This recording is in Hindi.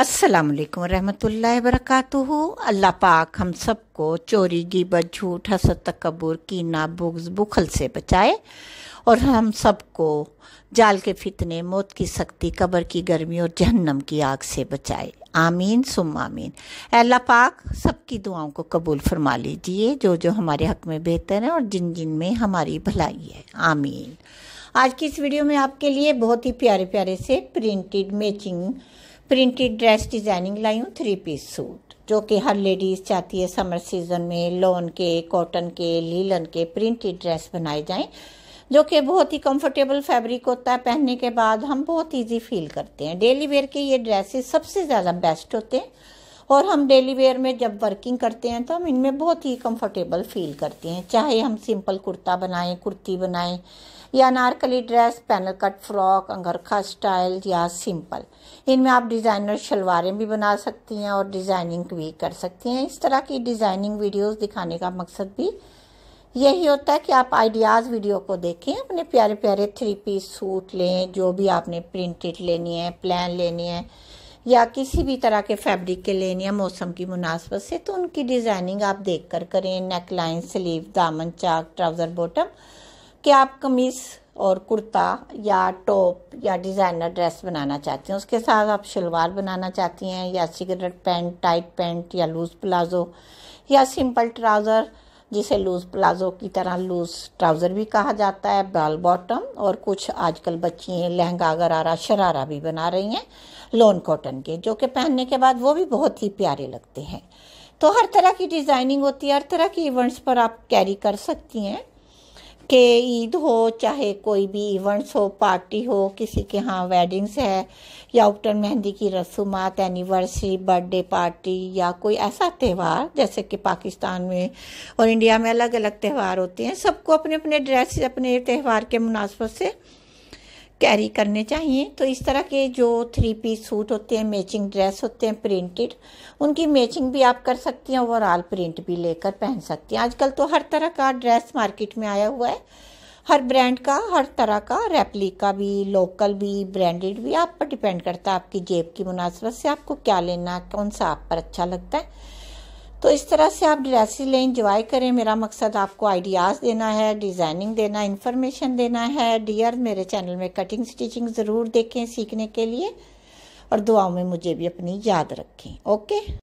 असलकम रहमतुल्ला वरक अल्लाह पाक हम सबको चोरी गिबत झूठ हसद तकबूर की बुग्ज बुखल से बचाए और हम सबको जाल के फितने मौत की सख्ती कब्र की गर्मी और जहन्नम की आग से बचाए आमीन सुम आमीन अल्लाह पाक सबकी दुआओं को कबूल फरमा लीजिए जो जो हमारे हक में बेहतर है और जिन जिन में हमारी भलाई है आमीन आज की इस वीडियो में आपके लिए बहुत ही प्यारे प्यारे से printed matching printed dress designing लाई हूँ थ्री पीस सूट जो कि हर लेडीज़ चाहती है समर सीज़न में लॉन के कॉटन के लीलन के प्रिंटेड ड्रेस बनाए जाएं जो कि बहुत ही कंफर्टेबल फैब्रिक होता है पहनने के बाद हम बहुत इजी फील करते हैं डेली वेयर के ये ड्रेसेस सबसे ज़्यादा बेस्ट होते हैं और हम डेली वेयर में जब वर्किंग करते हैं तो हम इनमें बहुत ही कंफर्टेबल फील करते हैं चाहे हम सिंपल कुर्ता बनाएं कुर्ती बनाएं या Anarkali dress panel cut frock angrakha style या सिंपल इनमें आप डिज़ाइनर शलवारें भी बना सकती हैं और डिज़ाइनिंग भी कर सकती हैं इस तरह की डिज़ाइनिंग वीडियोस दिखाने का मकसद भी यही होता है कि आप आइडियाज़ वीडियो को देखें अपने प्यारे प्यारे थ्री पीस सूट लें जो भी आपने प्रिंटेड लेनी है प्लान लेनी है या किसी भी तरह के फैब्रिक के लेने या मौसम की मुनासबत से तो उनकी डिज़ाइनिंग आप देख कर करें नेक लाइन स्लीव दामन चाक ट्राउज़र बॉटम कि आप कमीज़ और कुर्ता या टॉप या डिज़ाइनर ड्रेस बनाना चाहते हैं उसके साथ आप शलवार बनाना चाहती हैं या सिगरेट पैंट टाइट पैंट या लूज़ प्लाजो या सिंपल ट्राउज़र जिसे लूज प्लाजो की तरह लूज ट्राउज़र भी कहा जाता है बाल बॉटम और कुछ आजकल बच्चियाँ लहंगा गरारा शरारा भी बना रही हैं लोन कॉटन के जो कि पहनने के बाद वो भी बहुत ही प्यारे लगते हैं तो हर तरह की डिज़ाइनिंग होती है हर तरह की इवेंट्स पर आप कैरी कर सकती हैं कि ईद हो चाहे कोई भी इवेंट्स हो पार्टी हो किसी के यहाँ वेडिंग्स है या उपटन मेहंदी की रसूमात एनिवर्सरी बर्थडे पार्टी या कोई ऐसा त्यौहार जैसे कि पाकिस्तान में और इंडिया में अलग अलग त्यौहार होते हैं सबको अपने अपने ड्रेस अपने त्यौहार के मुनासबत से कैरी करने चाहिए तो इस तरह के जो थ्री पीस सूट होते हैं मैचिंग ड्रेस होते हैं प्रिंटेड उनकी मैचिंग भी आप कर सकती हैं ओवरऑल प्रिंट भी लेकर पहन सकती हैं आजकल तो हर तरह का ड्रेस मार्केट में आया हुआ है हर ब्रांड का हर तरह का रेप्लिका भी लोकल भी ब्रांडेड भी आप पर डिपेंड करता है आपकी जेब की मुनासबत से आपको क्या लेना कौन सा आप पर अच्छा लगता है तो इस तरह से आप ड्रेसेस लें इंजॉय करें मेरा मकसद आपको आइडियाज़ देना है डिज़ाइनिंग देना इन्फॉर्मेशन देना है डियर मेरे चैनल में कटिंग स्टिचिंग ज़रूर देखें सीखने के लिए और दुआओं में मुझे भी अपनी याद रखें ओके